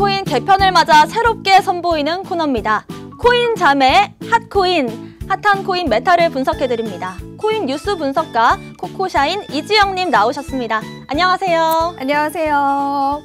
코인 개편을 맞아 새롭게 선보이는 코너입니다. 코인 자매의 핫코인, 핫한 코인 메타를 분석해드립니다. 코인 뉴스 분석가 코코샤인 이지영님 나오셨습니다. 안녕하세요. 안녕하세요.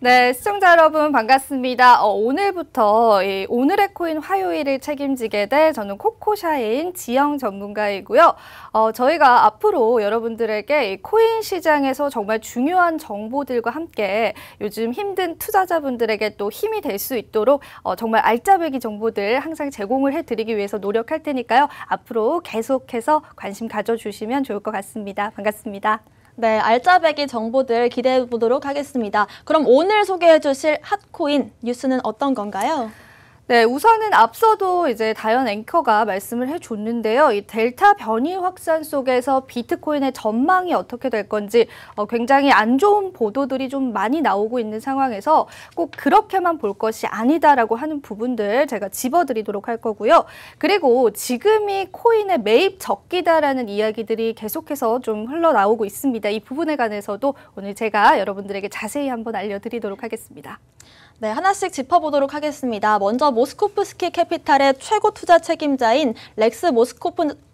네, 시청자 여러분 반갑습니다. 어, 오늘부터 이 오늘의 코인 화요일을 책임지게 될 저는 코코샤인 지영 전문가이고요. 어, 저희가 앞으로 여러분들에게 코인 시장에서 정말 중요한 정보들과 함께 요즘 힘든 투자자분들에게 또 힘이 될 수 있도록 어, 정말 알짜배기 정보들 항상 제공을 해드리기 위해서 노력할 테니까요. 앞으로 계속해서 관심 가져주시면 좋을 것 같습니다. 반갑습니다. 네, 알짜배기 정보들 기대해 보도록 하겠습니다. 그럼 오늘 소개해 주실 핫코인 뉴스는 어떤 건가요? 네, 우선은 앞서도 이제 다현 앵커가 말씀을 해줬는데요. 이 델타 변이 확산 속에서 비트코인의 전망이 어떻게 될 건지 어, 굉장히 안 좋은 보도들이 좀 많이 나오고 있는 상황에서 꼭 그렇게만 볼 것이 아니다라고 하는 부분들 제가 집어드리도록 할 거고요. 그리고 지금이 코인의 매입 적기다라는 이야기들이 계속해서 좀 흘러나오고 있습니다. 이 부분에 관해서도 오늘 제가 여러분들에게 자세히 한번 알려드리도록 하겠습니다. 네, 하나씩 짚어보도록 하겠습니다. 먼저 모스코프스키 캐피탈의 최고 투자 책임자인 렉스 모스코프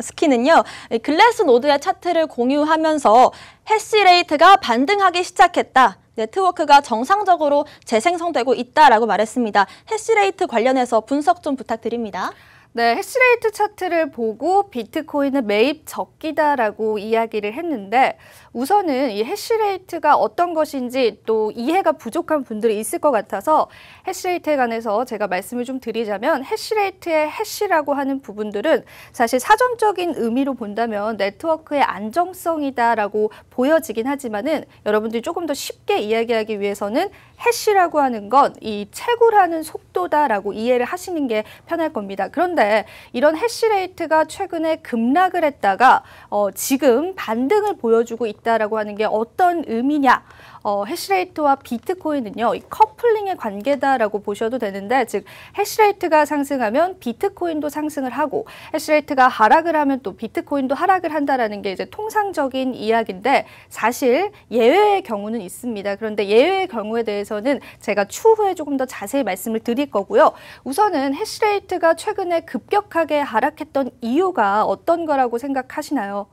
스키는요, 글래스노드의 차트를 공유하면서 해시레이트가 반등하기 시작했다. 네트워크가 정상적으로 재생성되고 있다라고 말했습니다. 해시레이트 관련해서 분석 좀 부탁드립니다. 네, 해시레이트 차트를 보고 비트코인은 매입 적기다라고 이야기를 했는데 우선은 이 해시레이트가 어떤 것인지 또 이해가 부족한 분들이 있을 것 같아서 해시레이트에 관해서 제가 말씀을 좀 드리자면 해시레이트의 해시라고 하는 부분들은 사실 사전적인 의미로 본다면 네트워크의 안정성이다라고 보여지긴 하지만은 여러분들이 조금 더 쉽게 이야기하기 위해서는 해시라고 하는 건 이 채굴하는 속도다라고 이해를 하시는 게 편할 겁니다. 그런데 있는데 이런 해시레이트가 최근에 급락을 했다가 어, 지금 반등을 보여주고 있다라고 하는 게 어떤 의미냐? 어, 해시레이트와 비트코인은요, 커플링의 관계다라고 보셔도 되는데, 즉, 해시레이트가 상승하면 비트코인도 상승을 하고, 해시레이트가 하락을 하면 또 비트코인도 하락을 한다라는 게 이제 통상적인 이야기인데, 사실 예외의 경우는 있습니다. 그런데 예외의 경우에 대해서는 제가 추후에 조금 더 자세히 말씀을 드릴 거고요. 우선은 해시레이트가 최근에 급격하게 하락했던 이유가 어떤 거라고 생각하시나요?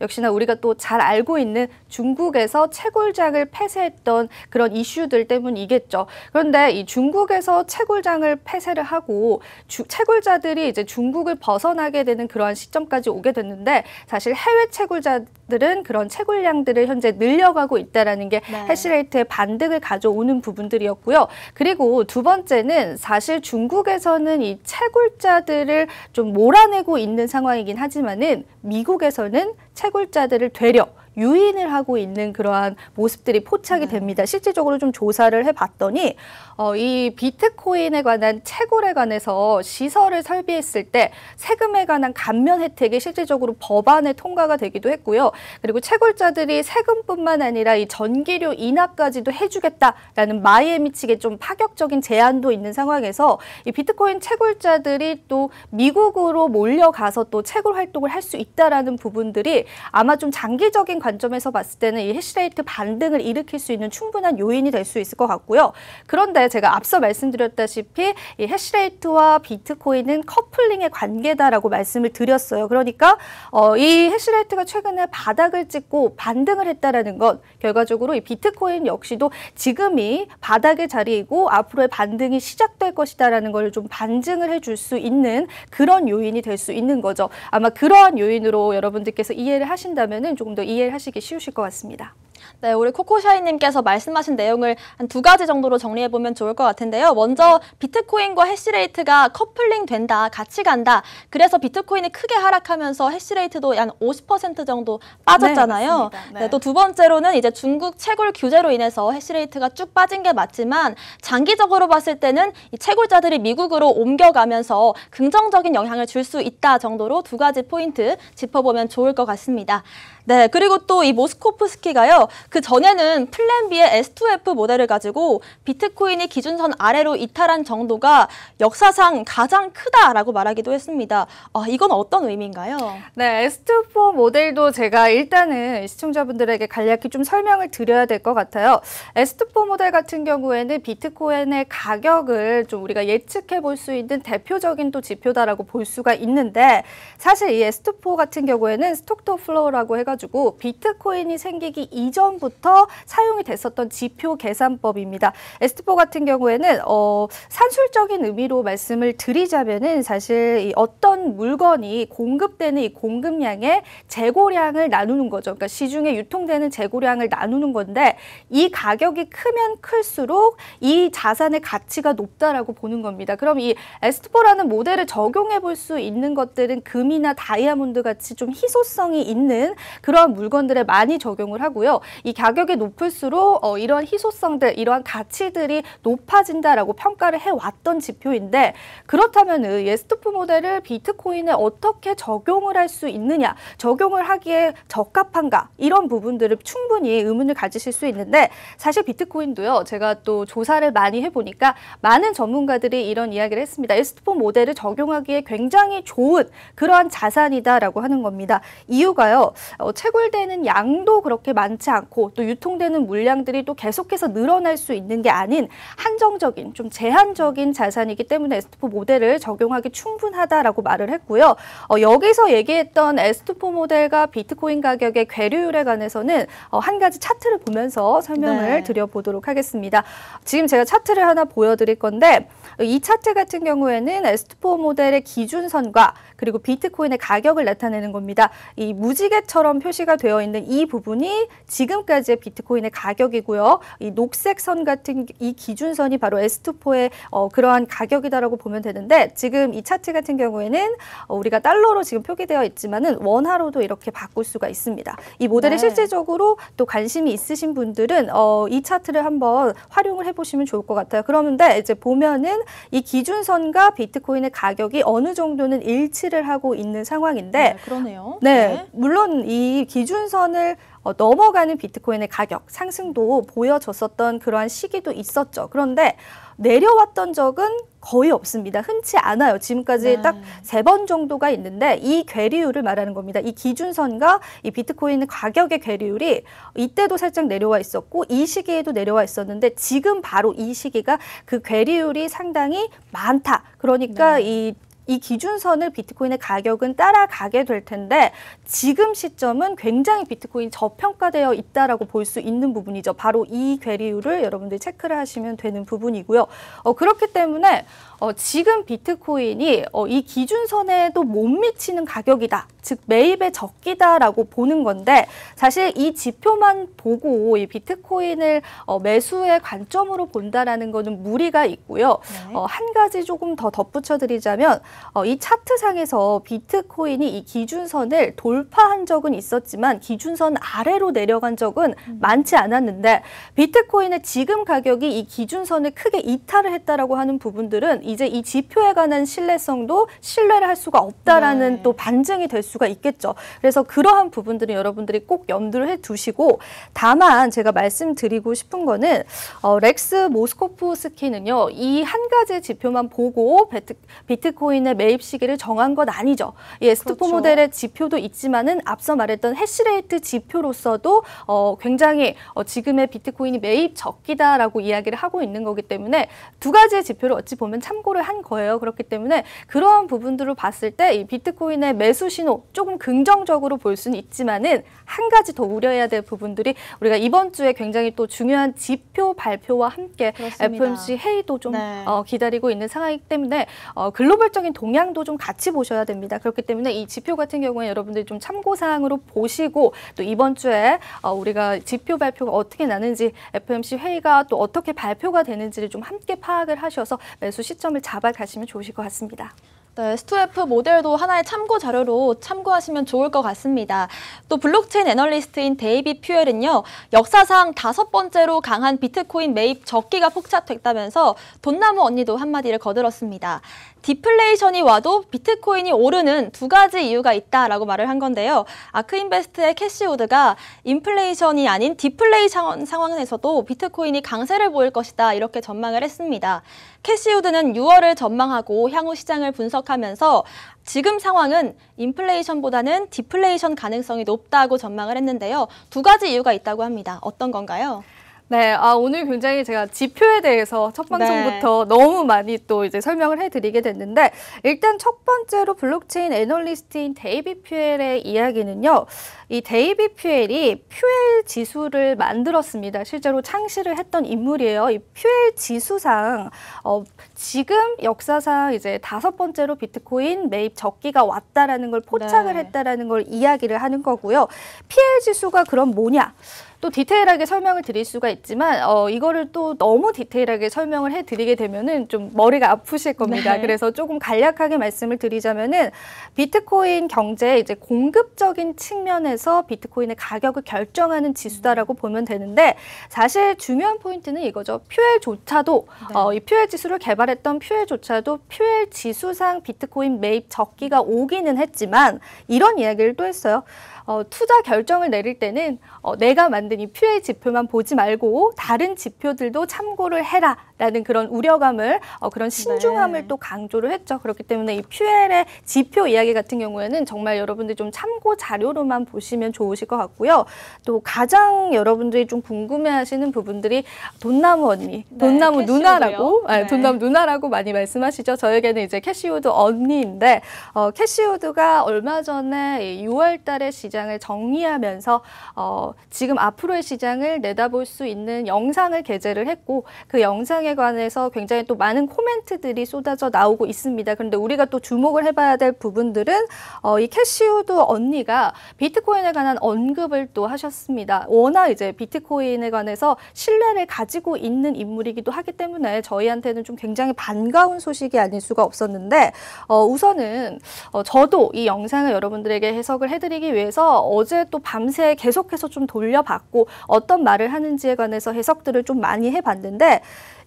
역시나 우리가 또 잘 알고 있는 중국에서 채굴장을 폐쇄했던 그런 이슈들 때문이겠죠. 그런데 이 중국에서 채굴장을 폐쇄를 하고 주, 채굴자들이 이제 중국을 벗어나게 되는 그러한 시점까지 오게 됐는데 사실 해외 채굴자 들은 그런 채굴량들을 현재 늘려가고 있다라는 게 네. 해시레이트의 반등을 가져오는 부분들이었고요. 그리고 두 번째는 사실 중국에서는 이 채굴자들을 좀 몰아내고 있는 상황이긴 하지만은 미국에서는 채굴자들을 되려 유인을 하고 있는 그러한 모습들이 포착이 네. 됩니다. 실질적으로 좀 조사를 해봤더니 어, 이 비트코인에 관한 채굴에 관해서 시설을 설비했을 때 세금에 관한 감면 혜택이 실질적으로 법안에 통과가 되기도 했고요. 그리고 채굴자들이 세금뿐만 아니라 이 전기료 인하까지도 해주겠다라는 마이애미측게좀 파격적인 제안도 있는 상황에서 이 비트코인 채굴자들이 또 미국으로 몰려가서 또 채굴 활동을 할 수 있다라는 부분들이 아마 좀 장기적인 관점에서 봤을 때는 이 해시레이트 반등을 일으킬 수 있는 충분한 요인이 될 수 있을 것 같고요. 그런데 제가 앞서 말씀드렸다시피 이 해시레이트와 비트코인은 커플링의 관계다라고 말씀을 드렸어요. 그러니까 어, 이 해시레이트가 최근에 바닥을 찍고 반등을 했다라는 것 결과적으로 이 비트코인 역시도 지금이 바닥의 자리이고 앞으로의 반등이 시작될 것이다라는 걸 좀 반증을 해줄 수 있는 그런 요인이 될 수 있는 거죠. 아마 그러한 요인으로 여러분들께서 이해를 하신다면 조금 더 이해를 하시기 쉬우실 것 같습니다. 네, 우리 코코샤이님께서 말씀하신 내용을 한 두 가지 정도로 정리해보면 좋을 것 같은데요. 먼저 비트코인과 해시레이트가 커플링 된다, 같이 간다. 그래서 비트코인이 크게 하락하면서 해시레이트도 약 50% 정도 빠졌잖아요. 네, 네, 네. 또 두 번째로는 이제 중국 채굴 규제로 인해서 해시레이트가 쭉 빠진 게 맞지만 장기적으로 봤을 때는 이 채굴자들이 미국으로 옮겨가면서 긍정적인 영향을 줄 수 있다 정도로 두 가지 포인트 짚어보면 좋을 것 같습니다. 네, 그리고 또 이 모스코프스키가요. 그 전에는 플랜 B의 S2F 모델을 가지고 비트코인이 기준선 아래로 이탈한 정도가 역사상 가장 크다라고 말하기도 했습니다. 아, 이건 어떤 의미인가요? 네, S2F 모델도 제가 일단은 시청자분들에게 간략히 좀 설명을 드려야 될 것 같아요. S2F 모델 같은 경우에는 비트코인의 가격을 좀 우리가 예측해 볼 수 있는 대표적인 또 지표다라고 볼 수가 있는데 사실 이 S2F 같은 경우에는 스톡 토 플로우라고 해가 해가지고 비트코인이 생기기 이전부터 사용이 됐었던 지표 계산법입니다. 에스트포 같은 경우에는 어, 산술적인 의미로 말씀을 드리자면은 사실 어떤 물건이 공급되는 이 공급량의 재고량을 나누는 거죠. 그러니까 시중에 유통되는 재고량을 나누는 건데 이 가격이 크면 클수록 이 자산의 가치가 높다라고 보는 겁니다. 그럼 이 에스트포라는 모델을 적용해 볼 수 있는 것들은 금이나 다이아몬드 같이 좀 희소성이 있는 그런 물건들에 많이 적용을 하고요. 이 가격이 높을수록 어, 이런 희소성들, 이러한 가치들이 높아진다라고 평가를 해왔던 지표인데 그렇다면 은 예스트프 모델을 비트코인에 어떻게 적용을 할 수 있느냐, 적용을 하기에 적합한가 이런 부분들을 충분히 의문을 가지실 수 있는데 사실 비트코인도요. 제가 또 조사를 많이 해보니까 많은 전문가들이 이런 이야기를 했습니다. 예스트프 모델을 적용하기에 굉장히 좋은 그러한 자산이다라고 하는 겁니다. 이유가요. 어, 채굴되는 양도 그렇게 많지 않고 또 유통되는 물량들이 또 계속해서 늘어날 수 있는 게 아닌 한정적인 좀 제한적인 자산이기 때문에 에스토포 모델을 적용하기 충분하다라고 말을 했고요. 어, 여기서 얘기했던 에스토포 모델과 비트코인 가격의 괴류율에 관해서는 어, 한 가지 차트를 보면서 설명을 네. 드려보도록 하겠습니다. 지금 제가 차트를 하나 보여드릴 건데 이 차트 같은 경우에는 에스토포 모델의 기준선과 그리고 비트코인의 가격을 나타내는 겁니다. 이 무지개처럼 표시가 되어 있는 이 부분이 지금까지의 비트코인의 가격이고요. 이 녹색 선 같은 이 기준선이 바로 S2포의 어, 그러한 가격이다라고 보면 되는데 지금 이 차트 같은 경우에는 어, 우리가 달러로 지금 표기되어 있지만은 원화로도 이렇게 바꿀 수가 있습니다. 이 모델이 네. 실제적으로 또 관심이 있으신 분들은 어, 이 차트를 한번 활용을 해보시면 좋을 것 같아요. 그런데 이제 보면은 이 기준선과 비트코인의 가격이 어느 정도는 일치를 하고 있는 상황인데 네, 그러네요. 네, 네. 물론 이이 기준선을 어, 넘어가는 비트코인의 가격 상승도 보여줬었던 그러한 시기도 있었죠. 그런데 내려왔던 적은 거의 없습니다. 흔치 않아요. 지금까지 네. 딱세 번 정도가 있는데 이 괴리율을 말하는 겁니다. 이 기준선과 이 비트코인 가격의 괴리율이 이때도 살짝 내려와 있었고 이 시기에도 내려와 있었는데 지금 바로 이 시기가 그 괴리율이 상당히 많다. 그러니까 네. 이이 기준선을 비트코인의 가격은 따라가게 될 텐데 지금 시점은 굉장히 비트코인 저평가되어 있다라고 볼 수 있는 부분이죠. 바로 이 괴리율을 여러분들이 체크를 하시면 되는 부분이고요. 어, 그렇기 때문에 어, 지금 비트코인이 어, 이 기준선에도 못 미치는 가격이다. 즉 매입의 적기다라고 보는 건데 사실 이 지표만 보고 이 비트코인을 어, 매수의 관점으로 본다라는 것은 무리가 있고요. 네. 어, 한 가지 조금 더 덧붙여드리자면 어, 이 차트상에서 비트코인이 이 기준선을 돌파한 적은 있었지만 기준선 아래로 내려간 적은 음. 많지 않았는데 비트코인의 지금 가격이 이 기준선을 크게 이탈을 했다라고 하는 부분들은 이제 이 지표에 관한 신뢰성도 신뢰를 할 수가 없다라는 네. 또 반증이 될 수가 있겠죠. 그래서 그러한 부분들은 여러분들이 꼭 염두를 해 두시고 다만 제가 말씀드리고 싶은 거는 어, 렉스 모스코프스키는요. 이 한 가지 지표만 보고 비트, 비트코인 개인의 매입 시기를 정한 것 아니죠. 예, 스토포 그렇죠. 모델의 지표도 있지만은 앞서 말했던 해시레이트 지표로서도 어, 굉장히 어, 지금의 비트코인이 매입 적기다라고 이야기를 하고 있는 거기 때문에 두 가지의 지표를 어찌 보면 참고를 한 거예요. 그렇기 때문에 그러한 부분들을 봤을 때 이 비트코인의 매수 신호 조금 긍정적으로 볼 수는 있지만은 한 가지 더 우려해야 될 부분들이 우리가 이번 주에 굉장히 또 중요한 지표 발표와 함께 그렇습니다. FOMC 회의도 좀 네. 어, 기다리고 있는 상황이기 때문에 어, 글로벌적인 전반적인 동향도 좀 같이 보셔야 됩니다. 그렇기 때문에 이 지표 같은 경우에 여러분들이 좀 참고사항으로 보시고 또 이번 주에 어, 우리가 지표 발표가 어떻게 나는지 FMC 회의가 또 어떻게 발표가 되는지를 좀 함께 파악을 하셔서 매수 시점을 잡아가시면 좋으실 것 같습니다. 네, 스투에프 모델도 하나의 참고 자료로 참고하시면 좋을 것 같습니다. 또 블록체인 애널리스트인 데이비 퓨엘은요. 역사상 다섯 번째로 강한 비트코인 매입 적기가 폭착됐다면서 돈나무 언니도 한마디를 거들었습니다. 디플레이션이 와도 비트코인이 오르는 두 가지 이유가 있다라고 말을 한 건데요. 아크인베스트의 캐시우드가 인플레이션이 아닌 디플레이션 상황에서도 비트코인이 강세를 보일 것이다 이렇게 전망을 했습니다. 캐시우드는 6월을 전망하고 향후 시장을 분석하 분석하면서 지금 상황은 인플레이션보다는 디플레이션 가능성이 높다고 전망을 했는데요. 두 가지 이유가 있다고 합니다. 어떤 건가요? 네, 아, 오늘 굉장히 제가 지표에 대해서 첫 네. 방송부터 네. 너무 많이 또 이제 설명을 해드리게 됐는데, 일단 첫 번째로 블록체인 애널리스트인 데이비 퓨엘의 이야기는요, 이 데이비 퓨엘이 퓨엘 지수를 만들었습니다. 실제로 창시를 했던 인물이에요. 이 퓨엘 지수상, 어, 지금 역사상 이제 다섯 번째로 비트코인 매입 적기가 왔다라는 걸 포착을 네. 했다라는 걸 이야기를 하는 거고요. PL 지수가 그럼 뭐냐? 또 디테일하게 설명을 드릴 수가 있지만 어, 이거를 또 너무 디테일하게 설명을 해드리게 되면은 좀 머리가 아프실 겁니다. 네. 그래서 조금 간략하게 말씀을 드리자면은 비트코인 경제 이제 공급적인 측면에서 비트코인의 가격을 결정하는 지수다라고 보면 되는데 사실 중요한 포인트는 이거죠. 퓨엘조차도 어, 네. 어, 이 퓨엘 지수를 개발 말했던 퓨엘조차도 퓨엘 지수상 비트코인 매입 적기가 오기는 했지만 이런 이야기를 또 했어요. 어, 투자 결정을 내릴 때는 어, 내가 만든 이 퓨의 지표만 보지 말고 다른 지표들도 참고를 해라라는 그런 우려감을 어, 그런 신중함을 네. 또 강조를 했죠. 그렇기 때문에 이 퓨엘의 지표 이야기 같은 경우에는 정말 여러분들 이좀 참고 자료로만 보시면 좋으실 것 같고요. 또 가장 여러분들이 좀 궁금해하시는 부분들이 돈나무 언니, 네, 돈나무 누나라고, 예, 네. 아니, 돈나무 누나라고 많이 말씀하시죠. 저에게는 이제 캐시우드 언니인데 어, 캐시우드가 얼마 전에 6월달에 시작 시장을 정리하면서 어, 지금 앞으로의 시장을 내다볼 수 있는 영상을 게재를 했고 그 영상에 관해서 굉장히 또 많은 코멘트들이 쏟아져 나오고 있습니다. 그런데 우리가 또 주목을 해봐야 될 부분들은 어, 이 캐시우드 언니가 비트코인에 관한 언급을 또 하셨습니다. 워낙 이제 비트코인에 관해서 신뢰를 가지고 있는 인물이기도 하기 때문에 저희한테는 좀 굉장히 반가운 소식이 아닐 수가 없었는데 어, 우선은 어, 저도 이 영상을 여러분들에게 해석을 해드리기 위해서 어제 또 밤새 계속해서 좀 돌려봤고 어떤 말을 하는지에 관해서 해석들을 좀 많이 해봤는데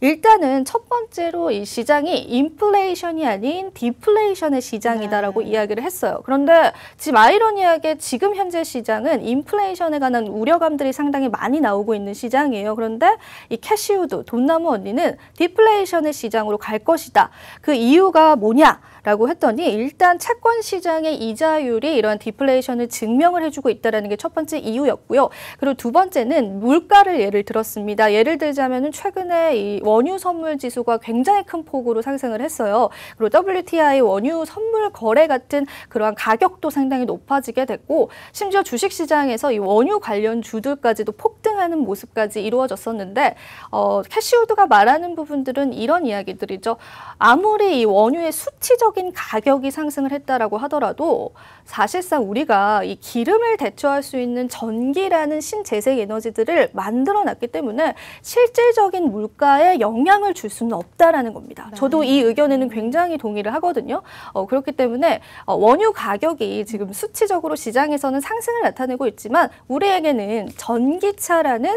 일단은 첫 번째로 이 시장이 인플레이션이 아닌 디플레이션의 시장이다라고 네. 이야기를 했어요. 그런데 지금 아이러니하게 지금 현재 시장은 인플레이션에 관한 우려감들이 상당히 많이 나오고 있는 시장이에요. 그런데 이 캐시우드 돈나무 언니는 디플레이션의 시장으로 갈 것이다. 그 이유가 뭐냐? 라고 했더니 일단 채권 시장의 이자율이 이러한 디플레이션을 증명을 해주고 있다는 게 첫 번째 이유였고요. 그리고 두 번째는 물가를 예를 들었습니다. 예를 들자면 최근에 이 원유 선물 지수가 굉장히 큰 폭으로 상승을 했어요. 그리고 WTI 원유 선물 거래 같은 그러한 가격도 상당히 높아지게 됐고 심지어 주식 시장에서 이 원유 관련 주들까지도 폭등하는 모습까지 이루어졌었는데 어, 캐시우드가 말하는 부분들은 이런 이야기들이죠. 아무리 이 원유의 수치적인 가격이 상승을 했다라고 하더라도 사실상 우리가 이 기름을 대처할 수 있는 전기라는 신재생 에너지들을 만들어 놨기 때문에 실질적인 물가에 영향을 줄 수는 없다라는 겁니다. 네. 저도 이 의견에는 굉장히 동의를 하거든요. 어, 그렇기 때문에 어, 원유 가격이 지금 수치적으로 시장에서는 상승을 나타내고 있지만 우리에게는 전기차라는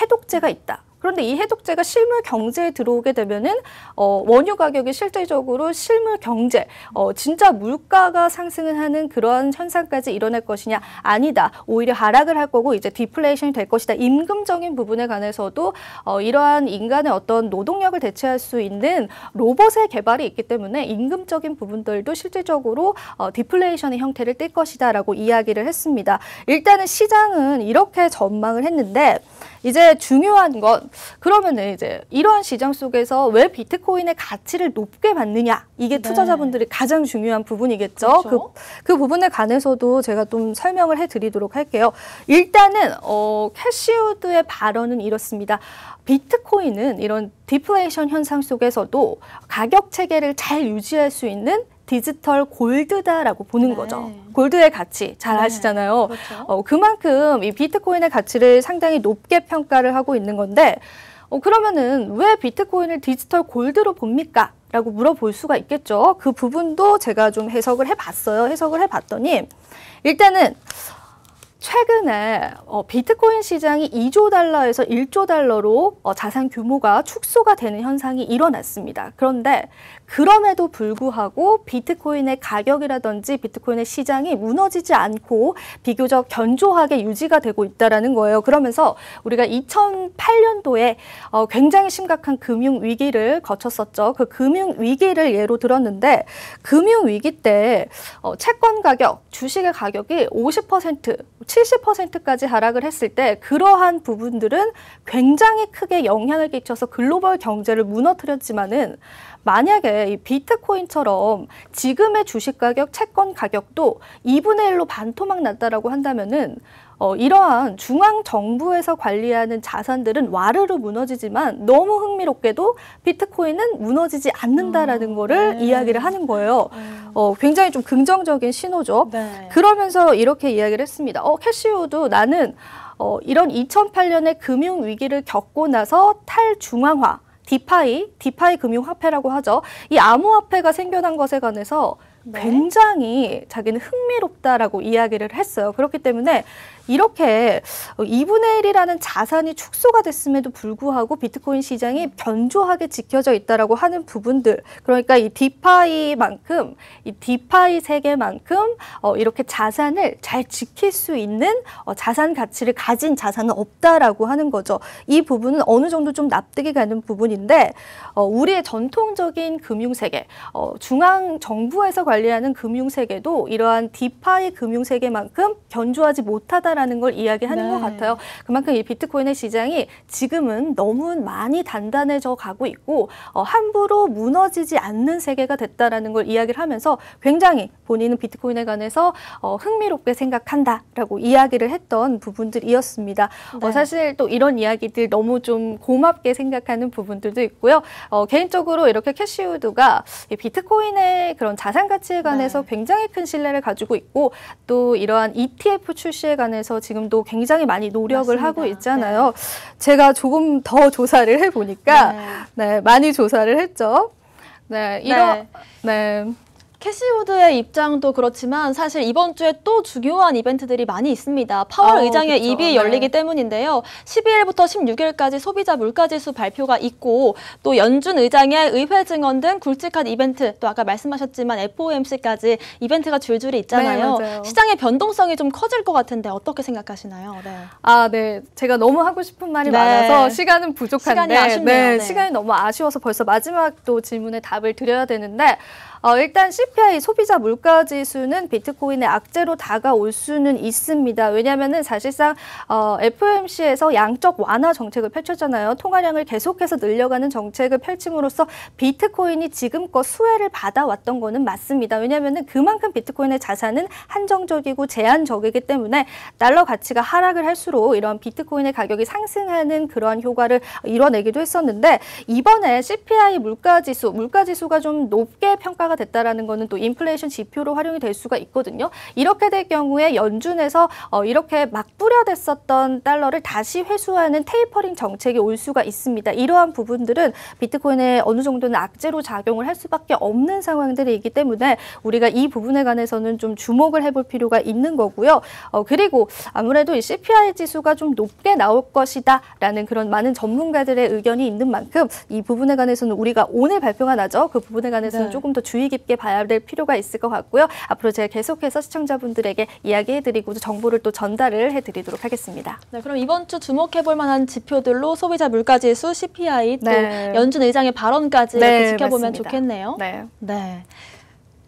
해독제가 있다. 그런데 이 해독제가 실물 경제에 들어오게 되면은 어, 원유 가격이 실제적으로 실물 경제, 어, 진짜 물가가 상승을 하는 그러한 현상까지 일어날 것이냐 아니다. 오히려 하락을 할 거고 이제 디플레이션이 될 것이다. 임금적인 부분에 관해서도 어, 이러한 인간의 어떤 노동력을 대체할 수 있는 로봇의 개발이 있기 때문에 임금적인 부분들도 실질적으로 어, 디플레이션의 형태를 띨 것이다라고 이야기를 했습니다. 일단은 시장은 이렇게 전망을 했는데 이제 중요한 건 그러면은 이제 이러한 시장 속에서 왜 비트코인의 가치를 높게 받느냐 이게 네. 투자자분들이 가장 중요한 부분이겠죠. 그렇죠? 그, 그 부분에 관해서도 제가 좀 설명을 해드리도록 할게요. 일단은 어, 캐시우드의 발언은 이렇습니다. 비트코인은 이런 디플레이션 현상 속에서도 가격 체계를 잘 유지할 수 있는 디지털 골드다라고 보는 네. 거죠. 골드의 가치 잘 네. 아시잖아요. 그렇죠. 어, 그만큼 이 비트코인의 가치를 상당히 높게 평가를 하고 있는 건데 어, 그러면은 왜 비트코인을 디지털 골드로 봅니까? 라고 물어볼 수가 있겠죠. 그 부분도 제가 좀 해석을 해봤어요. 해석을 해봤더니 일단은 최근에 어, 비트코인 시장이 2조 달러에서 1조 달러로 어, 자산 규모가 축소가 되는 현상이 일어났습니다. 그런데 그럼에도 불구하고 비트코인의 가격이라든지 비트코인의 시장이 무너지지 않고 비교적 견조하게 유지가 되고 있다는 거예요. 그러면서 우리가 2008년도에 어, 굉장히 심각한 금융 위기를 거쳤었죠. 그 금융 위기를 예로 들었는데 금융 위기 때 어, 채권 가격, 주식의 가격이 50% 70%까지 하락을 했을 때 그러한 부분들은 굉장히 크게 영향을 끼쳐서 글로벌 경제를 무너뜨렸지만은 만약에 이 비트코인처럼 지금의 주식 가격, 채권 가격도 2분의 1로 반토막 났다라고 한다면은 어, 이러한 중앙 정부에서 관리하는 자산들은 와르르 무너지지만 너무 흥미롭게도 비트코인은 무너지지 않는다라는 어, 거를 네. 이야기를 하는 거예요. 네. 어, 굉장히 좀 긍정적인 신호죠. 네. 그러면서 이렇게 이야기를 했습니다. 어, 캐시오도 나는 어, 이런 2008년에 금융 위기를 겪고 나서 탈중앙화 디파이, 디파이 금융화폐라고 하죠. 이 암호화폐가 생겨난 것에 관해서 네. 굉장히 자기는 흥미롭다라고 이야기를 했어요. 그렇기 때문에 이렇게 2분의 1이라는 자산이 축소가 됐음에도 불구하고 비트코인 시장이 견조하게 지켜져 있다라고 하는 부분들 그러니까 이 디파이만큼 이 디파이 세계만큼 어, 이렇게 자산을 잘 지킬 수 있는 어, 자산 가치를 가진 자산은 없다라고 하는 거죠. 이 부분은 어느 정도 좀 납득이 가는 부분인데 어, 우리의 전통적인 금융 세계 어, 중앙 정부에서 관리하는 금융 세계도 이러한 디파이 금융 세계만큼 견조하지 못하다. 한다라는 걸 이야기하는 네. 것 같아요. 그만큼 이 비트코인의 시장이 지금은 너무 많이 단단해져 가고 있고 어, 함부로 무너지지 않는 세계가 됐다라는 걸 이야기를 하면서 굉장히 본인은 비트코인에 관해서 어, 흥미롭게 생각한다라고 이야기를 했던 부분들이었습니다. 어, 네. 어, 사실 또 이런 이야기들 너무 좀 고맙게 생각하는 부분들도 있고요. 어, 개인적으로 이렇게 캐시우드가 비트코인의 그런 자산 가치에 관해서 네. 굉장히 큰 신뢰를 가지고 있고 또 이러한 ETF 출시에 관해 관련해서 지금도 굉장히 많이 노력을 맞습니다. 하고 있잖아요. 네. 제가 조금 더 조사를 해보니까 네. 네, 많이 조사를 했죠. 네, 이런 네. 네. 캐시우드의 입장도 그렇지만 사실 이번 주에 또 중요한 이벤트들이 많이 있습니다. 파월 아, 의장의 그쵸. 입이 네. 열리기 네. 때문인데요. 12일부터 16일까지 소비자 물가지수 발표가 있고 또 연준 의장의 의회 증언 등 굵직한 이벤트 또 아까 말씀하셨지만 FOMC까지 이벤트가 줄줄이 있잖아요. 네, 시장의 변동성이 좀 커질 것 같은데 어떻게 생각하시나요? 네. 아, 네. 제가 너무 하고 싶은 말이 네. 많아서 시간은 부족한데 시간이 아쉽네요. 네. 네. 시간이 너무 아쉬워서 벌써 마지막 또 질문에 답을 드려야 되는데 어, 일단 CPI 소비자 물가 지수는 비트코인의 악재로 다가올 수는 있습니다. 왜냐면은 사실상 어, FOMC에서 양적 완화 정책을 펼쳤잖아요. 통화량을 계속해서 늘려가는 정책을 펼침으로써 비트코인이 지금껏 수혜를 받아왔던 거는 맞습니다. 왜냐면은 그만큼 비트코인의 자산은 한정적이고 제한적이기 때문에 달러 가치가 하락을 할수록 이런 비트코인의 가격이 상승하는 그러한 효과를 이뤄내기도 했었는데 이번에 CPI 물가지수, 물가지수가 좀 높게 평가가 통과가 됐다라는 것은 또 인플레이션 지표로 활용이 될 수가 있거든요. 이렇게 될 경우에 연준에서 어, 이렇게 막 뿌려댔었던 달러를 다시 회수하는 테이퍼링 정책이 올 수가 있습니다. 이러한 부분들은 비트코인에 어느 정도는 악재로 작용을 할 수밖에 없는 상황들이기 때문에 우리가 이 부분에 관해서는 좀 주목을 해볼 필요가 있는 거고요. 어, 그리고 아무래도 이 CPI 지수가 좀 높게 나올 것이다라는 그런 많은 전문가들의 의견이 있는 만큼 이 부분에 관해서는 우리가 오늘 발표가 나죠. 그 부분에 관해서는 네. 조금 더 주의 주의 깊게 봐야 될 필요가 있을 것 같고요. 앞으로 제가 계속해서 시청자분들에게 이야기해드리고 정보를 또 전달을 해드리도록 하겠습니다. 네, 그럼 이번 주 주목해볼 만한 지표들로 소비자 물가지수, CPI, 또 네. 연준 의장의 발언까지 네, 지켜보면 맞습니다. 좋겠네요. 네. 네.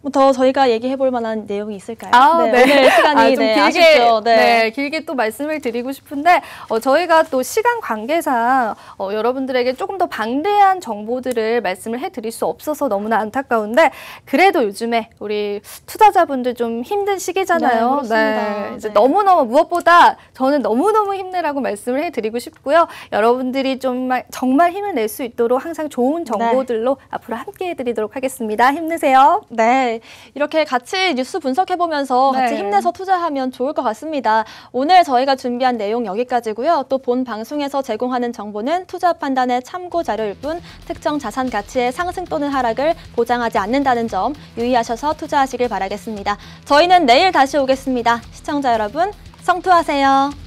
뭐 더 저희가 얘기해 볼 만한 내용이 있을까요? 아, 네, 네. 오늘 시간이 아, 좀 네, 길게, 네. 네. 길게 또 말씀을 드리고 싶은데 어, 저희가 또 시간 관계상 어, 여러분들에게 조금 더 방대한 정보들을 말씀을 해드릴 수 없어서 너무나 안타까운데 그래도 요즘에 우리 투자자분들 좀 힘든 시기잖아요. 네, 네. 이제 네. 너무너무 무엇보다 저는 너무너무 힘내라고 말씀을 해드리고 싶고요. 여러분들이 정말, 정말 힘을 낼 수 있도록 항상 좋은 네. 정보들로 앞으로 함께해 드리도록 하겠습니다. 힘내세요. 네. 이렇게 같이 뉴스 분석해보면서 네. 같이 힘내서 투자하면 좋을 것 같습니다. 오늘 저희가 준비한 내용 여기까지고요. 또 본 방송에서 제공하는 정보는 투자 판단의 참고 자료일 뿐 특정 자산 가치의 상승 또는 하락을 보장하지 않는다는 점 유의하셔서 투자하시길 바라겠습니다. 저희는 내일 다시 오겠습니다. 시청자 여러분, 성투하세요.